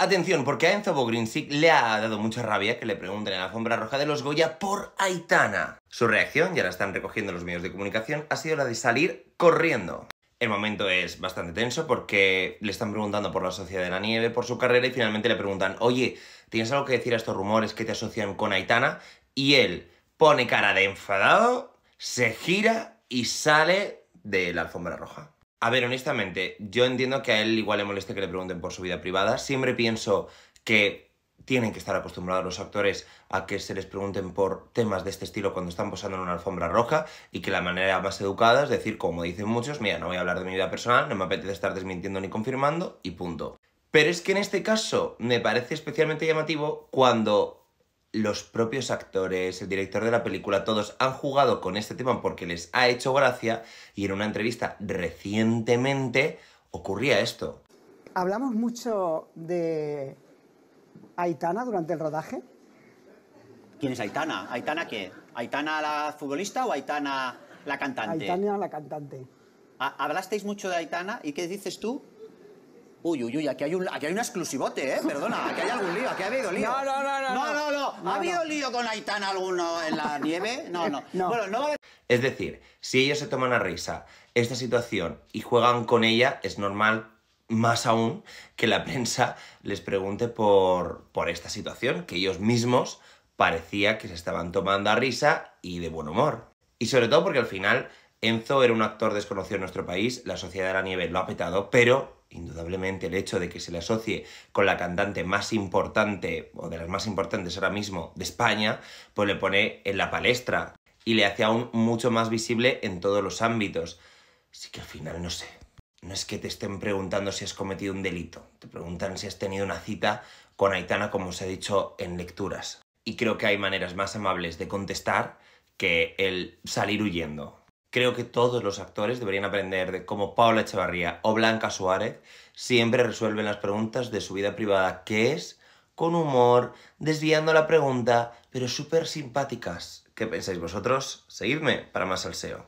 Atención, porque a Enzo Bogrinsic le ha dado mucha rabia que le pregunten en la alfombra roja de los Goya por Aitana. Su reacción, ya la están recogiendo los medios de comunicación, ha sido la de salir corriendo. El momento es bastante tenso porque le están preguntando por la Sociedad de la Nieve, por su carrera, y finalmente le preguntan, oye, ¿tienes algo que decir a estos rumores que te asocian con Aitana? Y él pone cara de enfadado, se gira y sale de la alfombra roja. A ver, honestamente, yo entiendo que a él igual le moleste que le pregunten por su vida privada. Siempre pienso que tienen que estar acostumbrados los actores a que se les pregunten por temas de este estilo cuando están posando en una alfombra roja y que la manera más educada es decir, como dicen muchos, mira, no voy a hablar de mi vida personal, no me apetece estar desmintiendo ni confirmando y punto. Pero es que en este caso me parece especialmente llamativo cuando los propios actores, el director de la película, todos han jugado con este tema porque les ha hecho gracia y en una entrevista recientemente ocurría esto. Hablamos mucho de Aitana durante el rodaje. ¿Quién es Aitana? ¿Aitana qué? ¿Aitana la futbolista o Aitana la cantante? Aitana la cantante. ¿Hablasteis mucho de Aitana y qué dices tú? Uy, uy, uy, aquí hay un, aquí hay un exclusivote, ¿eh? Perdona, aquí hay algún lío, aquí ha habido lío. No, no, no, no. No, no, no. ¿Ha habido lío con Aitana alguno en la nieve? No, no. no. Bueno, no Es decir, si ellos se toman a risa esta situación y juegan con ella, es normal, más aún, que la prensa les pregunte por, por esta situación, que ellos mismos parecía que se estaban tomando a risa y de buen humor. Y sobre todo porque al final Enzo era un actor desconocido en nuestro país, la Sociedad de la Nieve lo ha petado, pero indudablemente el hecho de que se le asocie con la cantante más importante o de las más importantes ahora mismo de España, pues le pone en la palestra y le hace aún mucho más visible en todos los ámbitos. Así que al final no sé. No es que te estén preguntando si has cometido un delito, te preguntan si has tenido una cita con Aitana, como os he dicho en lecturas. Y creo que hay maneras más amables de contestar que el salir huyendo. Creo que todos los actores deberían aprender de cómo Paula Echevarría o Blanca Suárez siempre resuelven las preguntas de su vida privada, que es con humor, desviando la pregunta, pero súper simpáticas. ¿Qué pensáis vosotros? Seguidme para más salseo.